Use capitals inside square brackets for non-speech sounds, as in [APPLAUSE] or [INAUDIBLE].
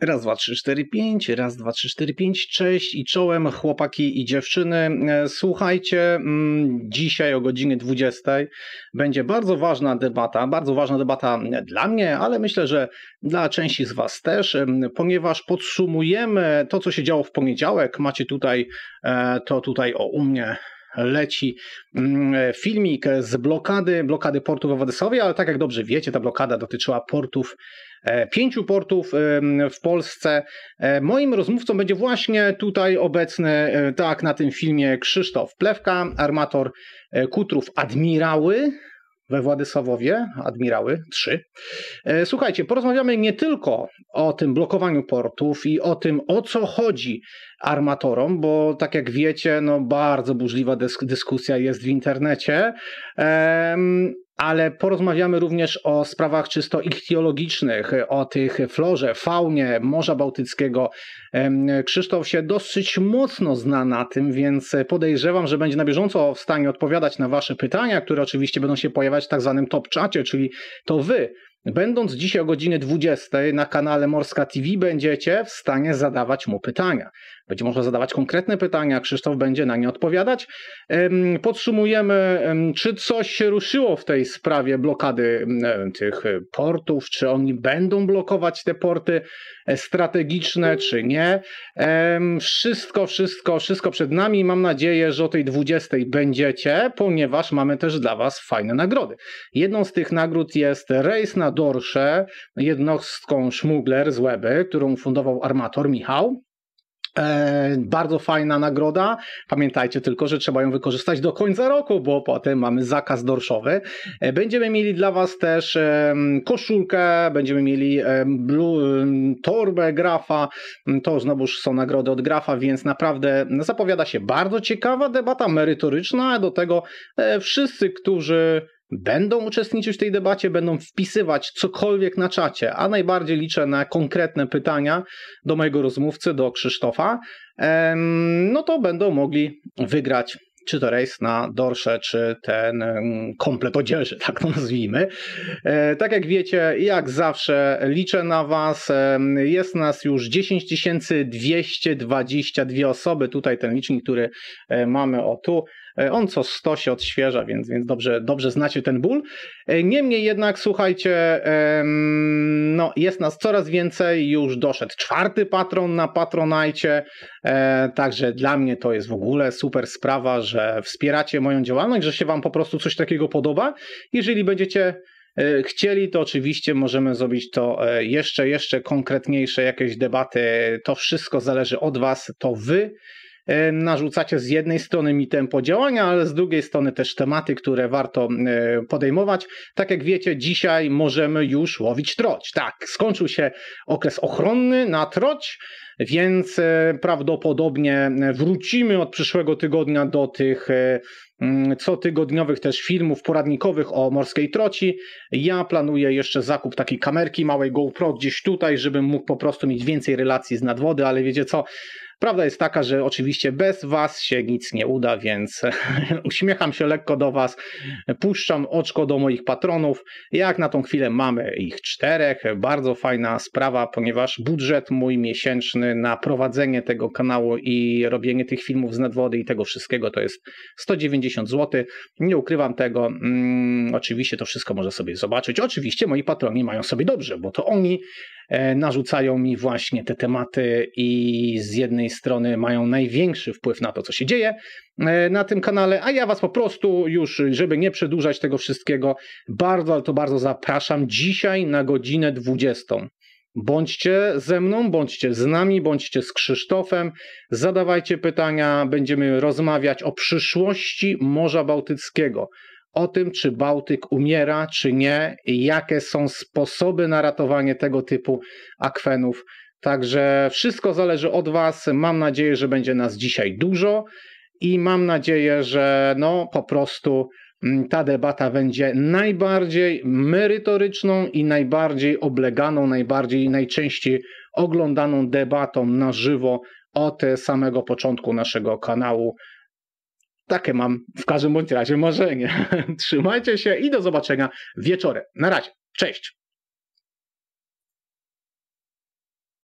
Raz, dwa, trzy, cztery, pięć, raz, dwa, trzy, cztery, pięć, cześć i czołem chłopaki i dziewczyny. E, słuchajcie, mm, dzisiaj o godzinie 20 będzie bardzo ważna debata, bardzo ważna debata mm, dla mnie, ale myślę, że dla części z Was też, mm, ponieważ podsumujemy to, co się działo w poniedziałek. Macie tutaj e, to tutaj o u mnie leci mm, filmik z blokady, blokady portów w Odesowie, ale tak jak dobrze wiecie, ta blokada dotyczyła portów, e, pięciu portów w Polsce. E, moim rozmówcą będzie właśnie tutaj obecny, e, tak, na tym filmie Krzysztof Plewka, armator kutrów Admirały, we Władysławowie, admirały, trzy. E, słuchajcie, porozmawiamy nie tylko o tym blokowaniu portów i o tym, o co chodzi armatorom, bo tak jak wiecie, no bardzo burzliwa dyskusja jest w internecie. Ehm, ale porozmawiamy również o sprawach czysto ichtiologicznych, o tych florze, faunie Morza Bałtyckiego. Krzysztof się dosyć mocno zna na tym, więc podejrzewam, że będzie na bieżąco w stanie odpowiadać na Wasze pytania, które oczywiście będą się pojawiać w tak zwanym top czacie, czyli to Wy Będąc dzisiaj o godzinie 20 na kanale Morska TV będziecie w stanie zadawać mu pytania. Będzie można zadawać konkretne pytania, Krzysztof będzie na nie odpowiadać. Podsumujemy, czy coś się ruszyło w tej sprawie blokady tych e, portów, czy oni będą blokować te porty e, strategiczne, czy nie. Wszystko, wszystko, wszystko przed nami. Mam nadzieję, że o tej 20 będziecie, ponieważ mamy też dla Was fajne nagrody. Jedną z tych nagród jest rejs na Dorsze jednostką Schmugler z Łeby, którą fundował armator Michał. E, bardzo fajna nagroda. Pamiętajcie tylko, że trzeba ją wykorzystać do końca roku, bo potem mamy zakaz dorszowy. E, będziemy mieli dla Was też e, koszulkę, będziemy mieli blu, torbę grafa. Mm, to znowuż są nagrody od grafa, więc naprawdę zapowiada się bardzo ciekawa debata merytoryczna. Do tego e, wszyscy, którzy będą uczestniczyć w tej debacie, będą wpisywać cokolwiek na czacie, a najbardziej liczę na konkretne pytania do mojego rozmówcy, do Krzysztofa, no to będą mogli wygrać czy to rejs na dorsze, czy ten komplet odzieży, tak to nazwijmy. E, tak jak wiecie, jak zawsze liczę na Was. Jest nas już 10 222 osoby. Tutaj ten licznik, który e, mamy o tu. E, on co 100 się odświeża, więc, więc dobrze, dobrze znacie ten ból. E, niemniej jednak, słuchajcie, no, jest nas coraz więcej, już doszedł czwarty patron na Patronajcie, e, także dla mnie to jest w ogóle super sprawa, że wspieracie moją działalność, że się wam po prostu coś takiego podoba. Jeżeli będziecie chcieli, to oczywiście możemy zrobić to jeszcze, jeszcze konkretniejsze, jakieś debaty. To wszystko zależy od Was, to Wy E, narzucacie z jednej strony mi tempo działania, ale z drugiej strony też tematy, które warto e, podejmować. Tak jak wiecie, dzisiaj możemy już łowić troć. Tak, skończył się okres ochronny na troć, więc e, prawdopodobnie wrócimy od przyszłego tygodnia do tych mm, cotygodniowych też filmów poradnikowych o morskiej troci. Ja planuję jeszcze zakup takiej kamerki małej GoPro gdzieś tutaj, żebym mógł po prostu mieć więcej relacji z nadwody, ale wiecie co, Prawda jest taka, że oczywiście bez Was się nic nie uda, więc [LAUGHS] uśmiecham się lekko do Was, puszczam oczko do moich patronów. Jak na tą chwilę mamy ich czterech. Bardzo fajna sprawa, ponieważ budżet mój miesięczny na prowadzenie tego kanału i robienie tych filmów z nadwody i tego wszystkiego to jest 190 zł. Nie ukrywam tego. Mm, oczywiście to wszystko można sobie zobaczyć. Oczywiście moi patroni mają sobie dobrze, bo to oni E, narzucają mi właśnie te tematy i z jednej strony mają największy wpływ na to, co się dzieje e, na tym kanale, a ja Was po prostu już, żeby nie przedłużać tego wszystkiego, bardzo, ale to bardzo zapraszam dzisiaj na godzinę 20. Bądźcie ze mną, bądźcie z nami, bądźcie z Krzysztofem, zadawajcie pytania, będziemy rozmawiać o przyszłości Morza Bałtyckiego o tym, czy Bałtyk umiera, czy nie, jakie są sposoby na ratowanie tego typu akwenów. Także wszystko zależy od Was. Mam nadzieję, że będzie nas dzisiaj dużo i mam nadzieję, że no po prostu mm, ta debata będzie najbardziej merytoryczną i najbardziej obleganą, najbardziej najczęściej oglądaną debatą na żywo od e, samego początku naszego kanału takie mam w każdym bądź razie marzenie. [LAUGHS] Trzymajcie się i do zobaczenia wieczorem. Na razie. Cześć.